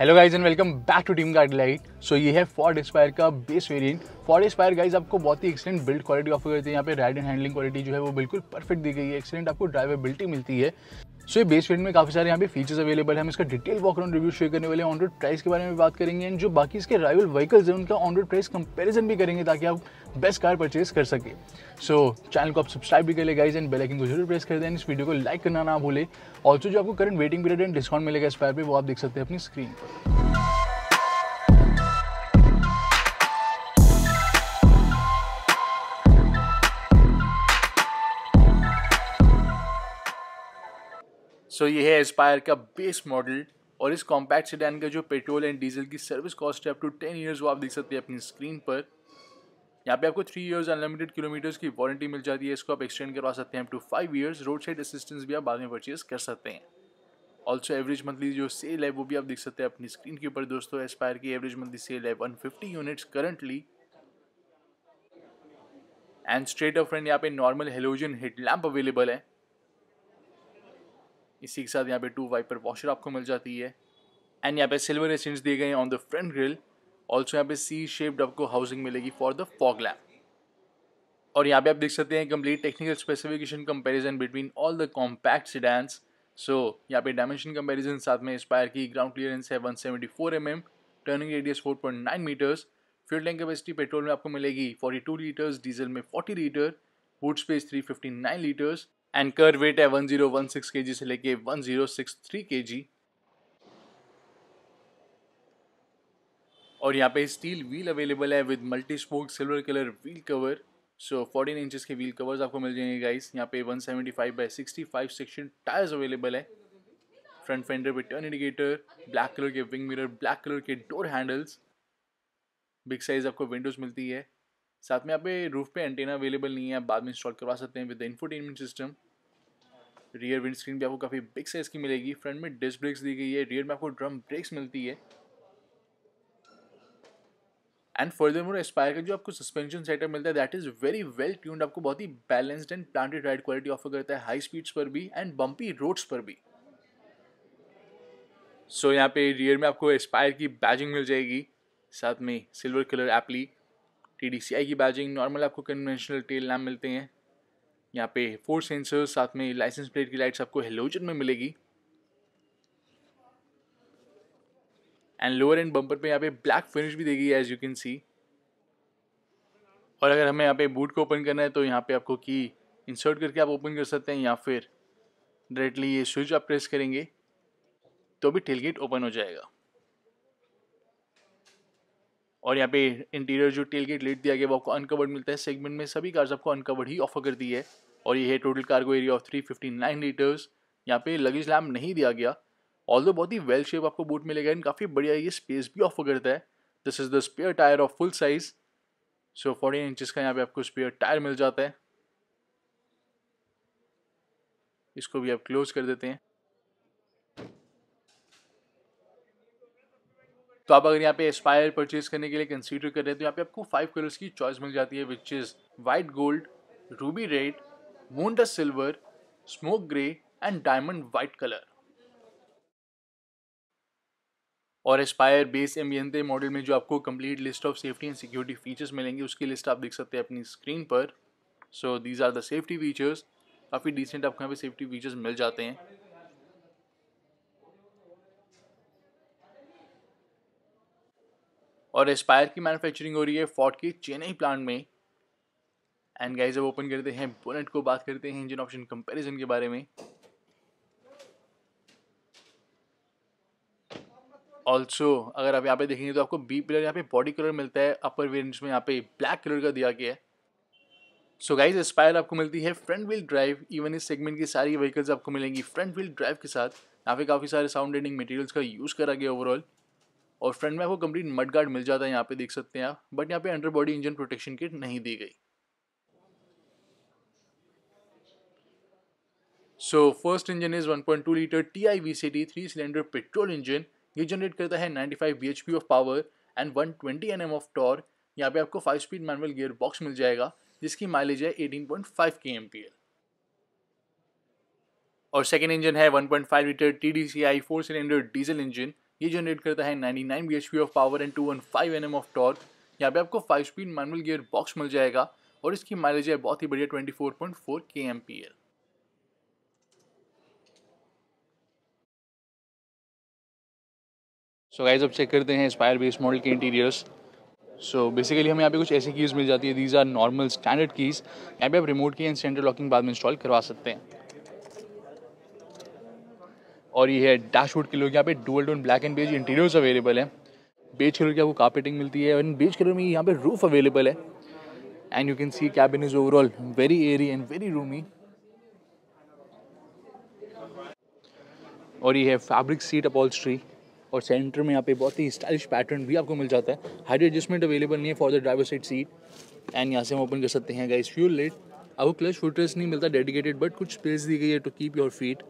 hello guys and welcome back to team car delight so ये है Ford Aspire का base variant Ford Aspire guys आपको बहुत ही एक्सलेंट बिल्ड क्वालिटी ऑफर करती है यहाँ पे राइड एंड हैंडलिंग क्वालिटी जो है वो बिल्कुल परफेक्ट दी गई है एक्सलेंट आपको ड्राइवेबिलिटी मिलती है सो ये बेस वेरिएंट में काफी सारे यहाँ पे फीचर्स अवेलेबल है हम इसका detail walkaround review share करने वाले ऑन रोड प्राइस के बारे में बात करेंगे एंड जो बाकी इसके राइवल व्हीकल्स हैं उनका ऑन रोड प्राइस कंपेरिजन भी करेंगे ताकि आप बेस्ट कार परचेज कर सके सो so, चैनल को आप सब्सक्राइब भी कर ले गाइज एंड बेलाइकिन को जरूर प्रेस कर दें इस वीडियो को लाइक करना ना भूले ऑल्सो जो आपको current waiting period and discount मिलेगा इस पैर पर वो आप देख सकते हैं अपनी स्क्रीन पर सो so, ये है एस्पायर का बेस मॉडल और इस कॉम्पैक्ट सेडान का जो पेट्रोल एंड डीजल की सर्विस कॉस्ट है अप टू टेन ईयर्स वो आप देख सकते हैं अपनी स्क्रीन पर यहाँ पे आपको थ्री इयर्स अनलिमिटेड किलोमीटर्स की वारंटी मिल जाती है इसको आप एक्सटेंड करवा सकते हैं up to five years road side assistance भी आप बाद में परचेज कर सकते हैं ऑल्सो एवरेज मंथली जो सेल है वो भी आप देख सकते हैं अपनी स्क्रीन के ऊपर दोस्तों एस्पायर की एवरेज मंथली सेल है 150 units currently and straight off friend यहाँ पे normal halogen head lamp available है इसी के साथ यहाँ पे टू वाइपर वॉशर आपको मिल जाती है एंड यहाँ पे सिल्वर एसेंट्स दिए गए on the front grille also यहाँ पे सी शेप्ड आपको हाउसिंग मिलेगी फॉर द फॉग लैम्प और यहाँ पे आप देख सकते हैं complete technical specification comparison between all the compact sedans so यहाँ पे डायमेंशन कंपैरिजन साथ में स्पायर की ग्राउंड क्लियरेंस है 174 seventy mm, turning radius 4.9 metres fuel tank capacity petrol में आपको मिलेगी 42 लीटर्स डीजल में 40 litre boot space 359 litres and kerb weight है 1016 जी से लेके 1063 जी और यहाँ पे स्टील व्हील अवेलेबल है with multi spoke silver colour wheel cover so fourteen inches के व्हील कवर्स आपको मिल जाएंगे गाइस यहाँ पे 175 seventy five by sixty five section tyres available है फ्रंट फेंडर पे टर्न इंडिकेटर ब्लैक कलर के विंग मिरर ब्लैक कलर के डोर हैंडल्स बिग साइज आपको विंडोज मिलती है साथ में यहाँ पे रूफ पे एंटेना अवेलेबल नहीं है आप बाद में इंस्टॉल करवा सकते हैं with infotainment system rear windscreen भी आपको काफ़ी बिग साइज़ की मिलेगी फ्रंट में डिस्क ब्रेक्स दी गई है रियर में आपको ड्रम ब्रेक्स मिलती है एंड फर्दर मोर एस्पायर का जो आपको सस्पेंशन सेटअप मिलता है that is very well tuned आपको बहुत ही balanced and planted ride quality offer करता है हाई स्पीड्स पर भी एंड बम्पी रोड्स पर भी सो so, यहाँ पे रियर में आपको एस्पायर की बैजिंग मिल जाएगी साथ में silver colour applique T D C I की बैजिंग नॉर्मल आपको कन्वेंशनल टेल नाम मिलते हैं यहाँ पे फोर सेंसर्स साथ में लाइसेंस प्लेट की लाइट्स आपको हेलोजन में मिलेगी एंड लोअर एंड बम्पर पे यहाँ पे ब्लैक फिनिश भी देगी एज यू कैन सी और अगर हमें यहाँ पे बूट को ओपन करना है तो यहाँ पे आपको की इंसर्ट करके आप ओपन कर सकते हैं या फिर डायरेक्टली ये स्विच आप प्रेस करेंगे तो भी टेलगेट ओपन हो जाएगा और यहाँ पे इंटीरियर जो टेलगेट लेट दिया गया वो आपको अनकवर्ड मिलता है सेगमेंट में सभी कार्स आपको अनकवर्ड ही ऑफर कर दी है और ये है total cargo area of three fifty nine litres यहाँ पे लगेज लैम्प नहीं दिया गया ऑल दो बहुत ही वेल शेप आपको बूट मिलेगा एंड काफ़ी बढ़िया ये स्पेस भी ऑफर करता है this is the spare tyre of full size so fourteen inches का यहाँ पे आपको स्पेयर टायर मिल जाता है इसको भी आप क्लोज कर देते हैं तो आप अगर यहाँ पे एस्पायर परचेज करने के लिए कंसीडर कर रहे हैं तो यहाँ पे आपको फाइव कलर्स की चॉइस मिल जाती है which is white gold ruby red moondust silver smoke grey and diamond white colour और एस्पायर बेस एम्बियंते मॉडल में जो आपको complete list of safety and security features मिलेंगे उसकी लिस्ट आप देख सकते हैं अपनी स्क्रीन पर so these are the safety features काफ़ी डिसेंट आपको यहाँ पे सेफ्टी फीचर्स मिल जाते हैं और एस्पायर की मैन्युफैक्चरिंग हो रही है फोर्ट के चेन्नई प्लांट में एंड गाइज अब ओपन करते हैं बुलेट को बात करते हैं इंजन ऑप्शन कंपैरिजन के बारे में ऑल्सो अगर आप यहाँ पे देखेंगे तो आपको बी पिलर यहाँ पे बॉडी कलर मिलता है अपर वेरियंट में यहाँ पे ब्लैक कलर का दिया गया है सो गाइज स्पायर आपको मिलती है फ्रंट व्हील ड्राइव इवन इस सेगमेंट की सारी व्हीकल्स आपको मिलेंगी फ्रंट व्हील ड्राइव के साथ यहाँ पे काफ़ी सारे साउंड एंडिंग मटेरियल्स का यूज़ करा गया ओवरऑल और फ्रंट में आपको कंप्लीट मड गार्ड मिल जाता है यहाँ पे देख सकते हैं आप बट यहाँ पे under body engine protection kit नहीं दी गई so first engine is 1.2 litre T I V C T three cylinder petrol engine ये जनरेट करता है 95 five B H P of power and 120 twenty N M of torque यहाँ पे आपको five speed manual gear box मिल जाएगा जिसकी mileage है 18.5 point K M P L और सेकेंड इंजन है 1.5 litre T D C I four cylinder diesel engine ये जनरेट करता है 99 nine B H P of power and N M of torque यहाँ पे आपको five speed manual gear box मिल जाएगा और इसकी माइलेज है बहुत ही बढ़िया 24.4 point four K M P L so guys अब चेक करते हैं स्पायर बेस मॉडल के इंटीरियर्स सो बेसिकली हमें यहाँ पे कुछ ऐसी कीज़ मिल जाती है these are normal standard keys यहाँ पे आप रिमोट की एंड सेंटर लॉकिंग बाद में इंस्टॉल करवा सकते हैं और ये है डैशवुड के लोग यहाँ पे dual tone black and beige interiors available है बेज कलर की आपको कार्पेटिंग मिलती है एंड बेज कलर में यहाँ पे रूफ अवेलेबल है and you can see cabin is overall very airy and very roomy और ये है फैब्रिक सीट अपॉल्स्ट्री और सेंटर में यहाँ पे बहुत ही स्टाइलिश पैटर्न भी आपको मिल जाता है हाइट एडजस्टमेंट अवेलेबल नहीं है for the driver side seat and यहाँ से हम ओपन कर सकते हैं गाइस फ्यूल लेट आपको क्लच फूटर्स नहीं मिलता डेडिकेटेड बट कुछ स्पेस दी गई है टू कीप योर फीट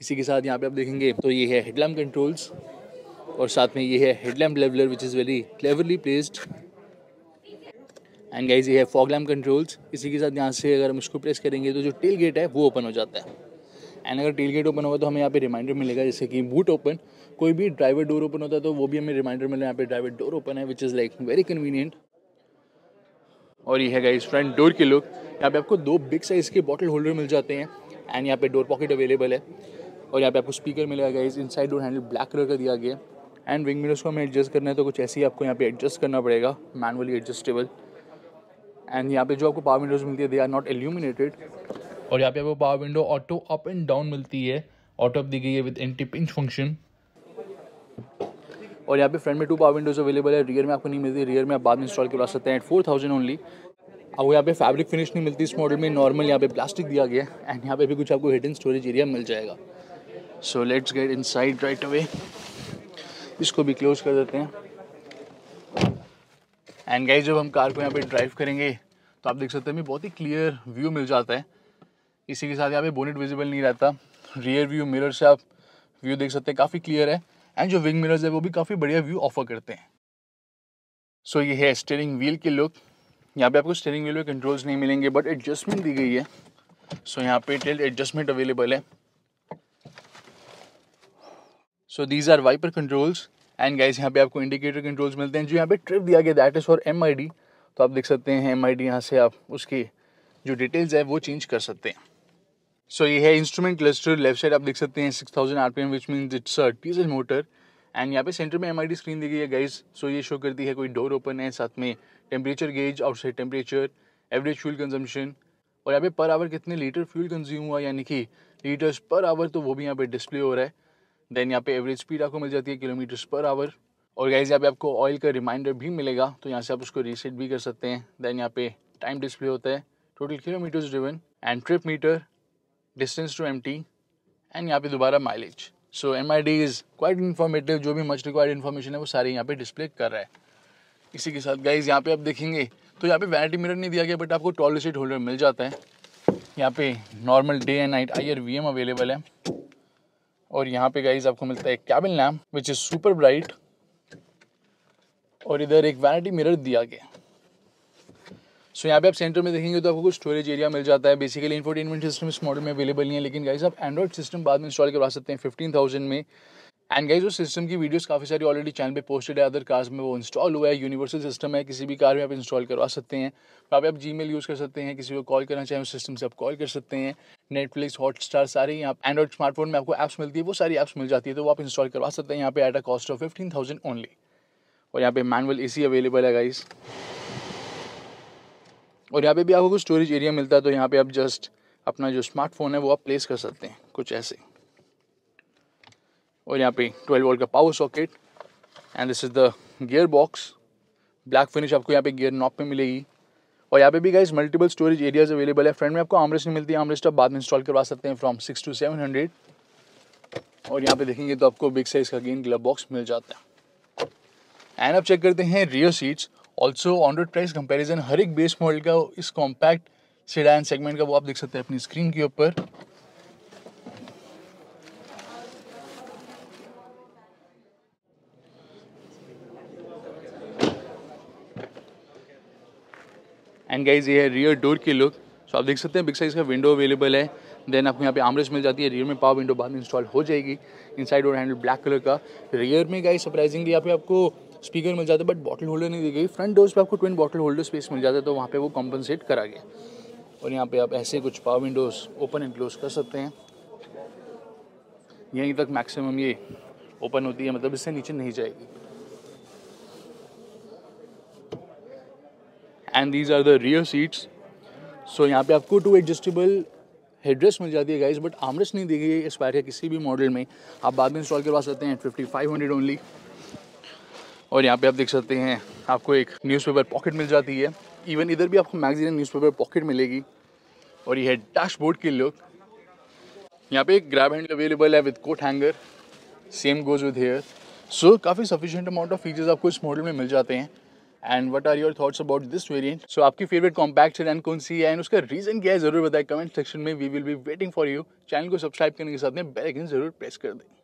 इसी के साथ यहाँ पे आप देखेंगे तो ये है हेडलैम्प कंट्रोल्स और साथ में ये है headlamp leveller which is very cleverly placed and guys ये है फॉग लैम्प कंट्रोल्स इसी के साथ यहाँ से अगर हम इसको प्रेस करेंगे तो जो टेल गेट है वो ओपन हो जाता है एंड अगर टेल गेट ओपन होगा तो हमें यहाँ पे रिमाइंडर मिलेगा जैसे कि बूट ओपन कोई भी ड्राइवर डोर ओपन होता है तो वो भी हमें रिमाइंडर मिलेगा यहाँ पे ड्राइवर डोर ओपन है which is like very convenient और ये है इस फ्रंट डोर के लुक यहाँ पे आपको दो बिग साइज़ के बॉटल होल्डर मिल जाते हैं एंड यहाँ पे डोर पॉकेट अवेलेबल है और यहाँ पे आपको स्पीकर मिलेगा inside door handle black colour का दिया गया है एंड विंग मिरर्स को हमें एडजस्ट करना है तो कुछ ऐसे ही आपको यहाँ पे एडजस्ट करना पड़ेगा मैनुअली एडजस्टेबल एंड यहाँ पे जो आपको पावर विंडोज़ मिलती है दे आर नॉट एल्यूमिनेटेड और यहाँ पे आपको power window auto up and down मिलती है ऑटो अप दी गई है विद एंटी पिंच फंक्शन और यहाँ पे फ्रंट में टू पावर विंडोज अवेलेबल है रियर में आपको नहीं मिलती रियर में आप बाद में इंस्टॉल करवा सकते हैं एट फोर थाउजेंड ओनली अब यहाँ पे फैब्रिक फिनिश नहीं मिलती इस मॉडल में नॉर्मल यहाँ पे प्लास्टिक दिया गया है एंड यहाँ पे भी कुछ आपको हिडन स्टोरेज एरिया मिल जाएगा so let's get inside right away इसको भी क्लोज कर देते हैं एंड गाइज जब हम कार को यहाँ पे ड्राइव करेंगे तो आप देख सकते हैं हमें बहुत ही क्लियर व्यू मिल जाता है इसी के साथ यहाँ पे बोनेट विजिबल नहीं रहता रियर व्यू मिरर से आप व्यू देख सकते हैं काफ़ी क्लियर है एंड जो विंग मिरर्स है वो भी काफ़ी बढ़िया व्यू ऑफर करते हैं सो so, ये है स्टेयरिंग व्हील के लुक यहाँ पे आपको स्टेयरिंग व्हील पे कंट्रोल्स नहीं मिलेंगे बट एडजस्टमेंट दी गई है सो so, यहाँ पे टेल एडजस्टमेंट अवेलेबल है so these are wiper controls and guys यहाँ पे आपको इंडिकेटर कंट्रोल्स मिलते हैं जो यहाँ पे ट्रिप दिया गया दैट इज़ फॉर एम तो आप देख सकते हैं एम आई यहाँ से आप उसकी जो डिटेल्स है वो चेंज कर सकते हैं सो ये है इंस्ट्रूमेंट क्लस्टर लेफ्ट साइड आप देख सकते हैं six thousand R P M which mean it's a diesel motor and यहाँ पे सेंटर में एम आई डी स्क्रीन दी गई है गाइज सो ये शो करती है कोई डोर ओपन है साथ में temperature gauge outside temperature average fuel consumption और यहाँ पे पर आवर कितने लीटर फ्यूल कंज्यूम हुआ यानी कि लीटर्स पर आवर तो वो भी यहाँ पे डिस्प्ले हो रहा है देन यहाँ पे एवरेज स्पीड आपको मिल जाती है किलोमीटर्स पर आवर और गाइज यहाँ पे आपको ऑयल का रिमाइंडर भी मिलेगा तो यहाँ से आप उसको रीसेट भी कर सकते हैं देन यहाँ पे टाइम डिस्प्ले होता है total kilometres driven and trip meter distance to empty and यहाँ पे दोबारा mileage so M I D is quite informative जो भी मच रिक्वायर्ड इन्फॉर्मेशन है वो सारी यहाँ पे डिस्प्ले कर रहा है इसी के साथ गाइज यहाँ पे आप देखेंगे तो यहाँ पे वैनिटी मिरर नहीं दिया गया बट आपको टॉल सीट होल्डर मिल जाता है यहाँ पे normal day and night I R V M available है और यहाँ पे गाइज आपको मिलता है cabin lamp which is super bright और इधर एक वैनिटी मिरर दिया गया सो so, यहाँ पे आप सेंटर में देखेंगे तो आपको कुछ स्टोरेज एरिया मिल जाता है बेसिकली इन्फोटेनमेंट सिस्टम इस मॉडल में अवेलेबल नहीं है लेकिन गाइज आप एंड्रॉइड सिस्टम बाद में इंस्टॉल करवा सकते हैं फिफ्टीन थाउजेंड में एंड गाइज उस सिस्टम की वीडियोस काफ़ी सारी ऑलरेडी चैनल पे पोस्टेड है अदर कार्स में वो इंस्टॉल हुआ है यूनिवर्सल सिस्टम है किसी भी कार में आप इंस्टॉल करवा सकते हैं वहाँ पे आप जी यूज़ कर सकते हैं किसी को कॉल करना चाहें उस सिस्टम से आप कॉल कर सकते हैं नेटफ्लिक्स हॉटस्टार सारे यहाँ एंड्रॉइड स्मार्टफोन में आपको ऐप्स मिलती है वो सारी ऐप्स मिल जाती है तो वो आप इंस्टॉल करवा सकते हैं यहाँ पे at a cost of fifteen thousand only और यहाँ पे मैनुअल ए अवेलेबल है गाइज़ और यहाँ पे भी आपको कुछ स्टोरेज एरिया मिलता है तो यहाँ पे आप जस्ट अपना जो स्मार्टफोन है वो आप प्लेस कर सकते हैं कुछ ऐसे और यहाँ पे 12 वोल्ट का power socket and this is the gear box black finish आपको यहाँ पे गियर नॉप पे मिलेगी और यहाँ पे भी guys multiple storage areas available है फ्रंट में आपको आमरेस्ट नहीं मिलती है आमरेस्ट आप बाद में इंस्टॉल करवा सकते हैं from six to seven hundred और यहाँ पे देखेंगे तो आपको बिग साइज़ का गेन ग्लब बॉक्स मिल जाता है एंड आप चेक करते हैं rear seats also on road price comparison हर एक बेस मॉडल का इस कॉम्पैक्ट सेडान सेगमेंट का वो आप देख सकते हैं अपनी स्क्रीन के ऊपर एंड गाइज ये है रियर डोर की लुक सो आप देख सकते हैं बिग साइज़ का विंडो अवेलेबल है देन आपको यहाँ पे आमरेज मिल जाती है रियर में पावर विंडो बाद में इंस्टॉल हो जाएगी इनसाइड और हैंडल ब्लैक कलर का रियर में गाइज सरप्राइजिंगली यहाँ पे आपको स्पीकर मिल जाते बट बॉटल होल्डर नहीं दी गई फ्रंट डोर्स पे आपको ट्विन बॉटल होल्डर स्पेस मिल जाता है तो वहाँ पे वो कॉम्पनसेट करा गया और यहाँ पे आप ऐसे कुछ power windows open and close कर सकते हैं यहीं तक मैक्सिमम ये ओपन होती है मतलब इससे नीचे नहीं जाएगी and these are the rear seats so यहाँ पे आपको टू एडजस्टेबल हेड्रेस मिल जाती है गाइस बट आमरेस नहीं दी गई है इस पायर के किसी भी मॉडल में आप बाद में इंस्टॉल करवा सकते हैं फिफ्टी फाइव हंड्रेड ओनली और यहाँ पे आप देख सकते हैं आपको एक न्यूज़पेपर पॉकेट मिल जाती है इवन इधर भी आपको मैगजीन न्यूज़पेपर पॉकेट मिलेगी और यह है डैशबोर्ड की लुक यहाँ पे एक ग्रैब हैंड अवेलेबल है with coat hanger same goes with here so काफ़ी सफिशियंट अमाउंट ऑफ फीचर्स आपको इस मॉडल में मिल जाते हैं and what are your thoughts about this variant so आपकी फेवरेट कॉम्पैक्ट एंड कौन सी है एंड उसका रीजन क्या है जरूर बताए कमेंट सेक्शन में we will be waiting for you channel को सब्सक्राइब करने के साथ में बेलकिन जरूर प्रेस कर दें